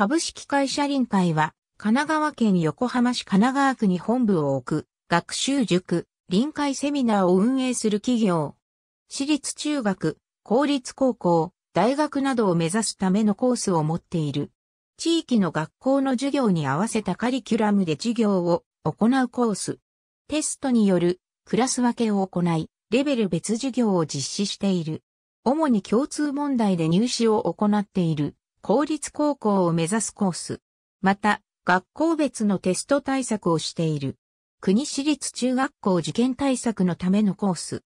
株式会社臨海は、神奈川県横浜市神奈川区に本部を置く、学習塾、臨海セミナーを運営する企業。私立中学、公立高校、大学などを目指すためのコースを持っている。地域の学校の授業に合わせたカリキュラムで授業を行うコース。テストによるクラス分けを行い、レベル別授業を実施している。主に共通問題で入試を行っている。公立高校を目指すコース。また、学校別のテスト対策をしている。国私立中学校受験対策のためのコース。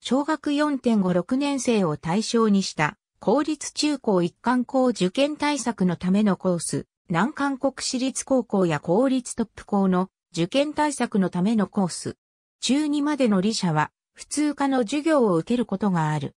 小学4.56年生を対象にした公立中高一貫校受験対策のためのコース。南韓国私立高校や公立トップ校の受験対策のためのコース。中2までの理者は普通科の授業を受けることがある。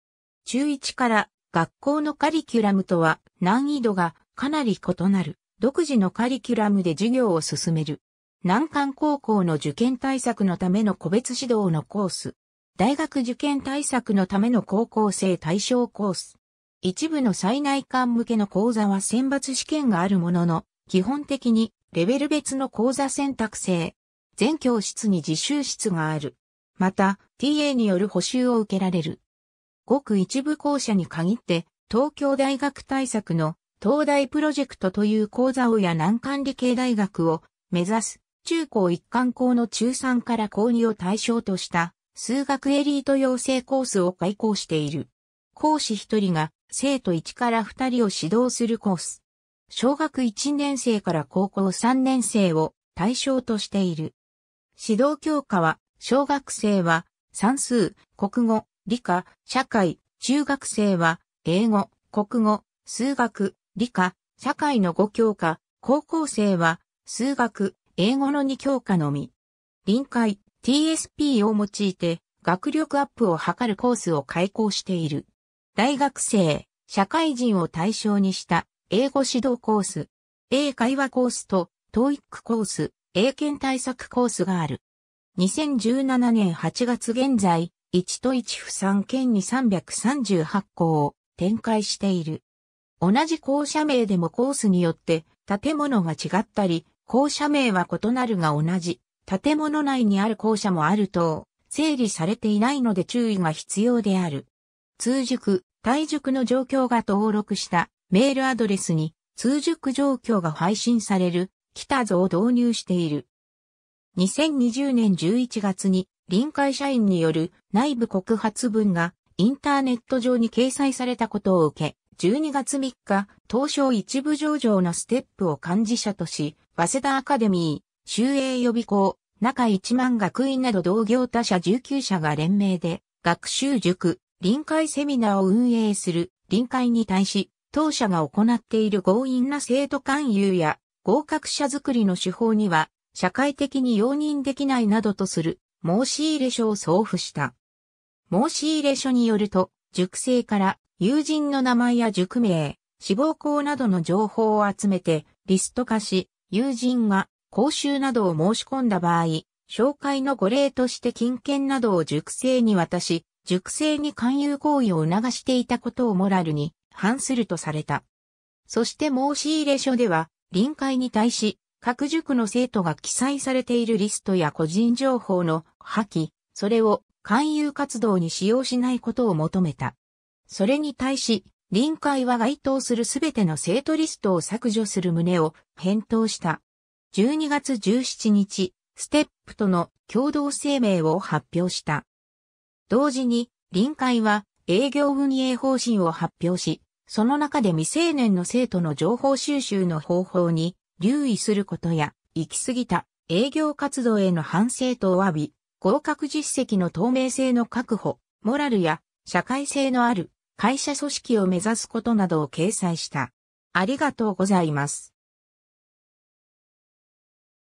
中1から学校のカリキュラムとは難易度がかなり異なる独自のカリキュラムで授業を進める。難関高校の受験対策のための個別指導のコース。大学受験対策のための高校生対象コース。一部の最内関向けの講座は選抜試験があるものの、基本的にレベル別の講座選択制。全教室に自習室がある。また、TA による補修を受けられる。ごく一部校舎に限って、東京大学対策の東大プロジェクトという講座をや難管理系大学を目指す中高一貫校の中3から高2を対象とした数学エリート養成コースを開講している。講師1人が生徒1から2人を指導するコース。小学1年生から高校3年生を対象としている。指導教科は、小学生は、算数、国語、理科、社会、中学生は、英語、国語、数学、理科、社会の5教科、高校生は、数学、英語の2教科のみ。臨海、TSP を用いて、学力アップを図るコースを開講している。大学生、社会人を対象にした英語指導コース、英会話コースと TOEIC コース、英検対策コースがある。2017年8月現在、1都1府3県に338校を展開している。同じ校舎名でもコースによって建物が違ったり、校舎名は異なるが同じ建物内にある校舎もあると、整理されていないので注意が必要である。通塾、退塾の状況が登録したメールアドレスに通塾状況が配信される、北図を導入している。2020年11月に臨海社員による内部告発文がインターネット上に掲載されたことを受け、12月3日、東証一部上場のステップを幹事者とし、早稲田アカデミー、修営予備校、中一万学院など同業他社19社が連名で、学習塾、臨海セミナーを運営する臨海に対し、当社が行っている強引な生徒勧誘や合格者づくりの手法には、社会的に容認できないなどとする申し入れ書を送付した。申し入れ書によると、塾生から友人の名前や塾名、志望校などの情報を集めてリスト化し、友人が講習などを申し込んだ場合、紹介のご礼として金券などを塾生に渡し、塾生に勧誘行為を促していたことをモラルに反するとされた。そして申し入れ書では、臨界に対し、各塾の生徒が記載されているリストや個人情報の破棄、それを勧誘活動に使用しないことを求めた。それに対し、臨海は該当するすべての生徒リストを削除する旨を返答した。12月17日、ステップとの共同声明を発表した。同時に、臨海は営業運営方針を発表し、その中で未成年の生徒の情報収集の方法に留意することや、行き過ぎた営業活動への反省とお詫び、合格実績の透明性の確保、モラルや社会性のある会社組織を目指すことなどを掲載した。ありがとうございます。